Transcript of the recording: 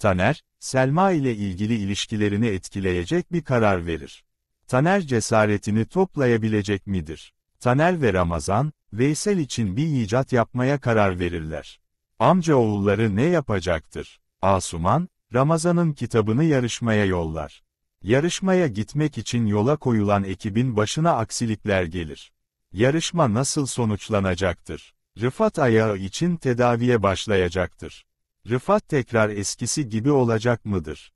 Taner, Selma ile ilgili ilişkilerini etkileyecek bir karar verir. Taner cesaretini toplayabilecek midir? Taner ve Ramazan, Veysel için bir icat yapmaya karar verirler. Amca oğulları ne yapacaktır? Asuman, Ramazan'ın kitabını yarışmaya yollar. Yarışmaya gitmek için yola koyulan ekibin başına aksilikler gelir. Yarışma nasıl sonuçlanacaktır? Rıfat ayağı için tedaviye başlayacaktır. Rıfat tekrar eskisi gibi olacak mıdır?